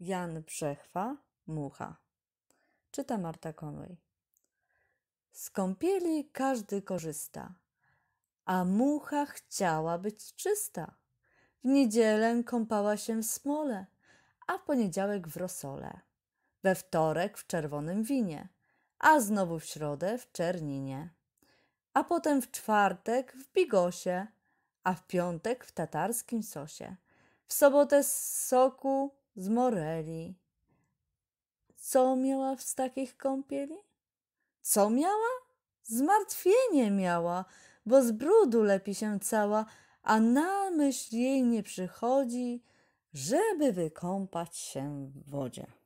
Jan Brzechwa, Mucha. Czyta Marta Conway. Z kąpieli każdy korzysta, a mucha chciała być czysta. W niedzielę kąpała się w smole, a w poniedziałek w rosole, we wtorek w czerwonym winie, a znowu w środę w czerninie, a potem w czwartek w bigosie, a w piątek w tatarskim sosie, w sobotę z soku z Moreli. Co miała w takich kąpieli? Co miała? Zmartwienie miała, bo z brudu lepi się cała, a na myśl jej nie przychodzi, żeby wykąpać się w wodzie.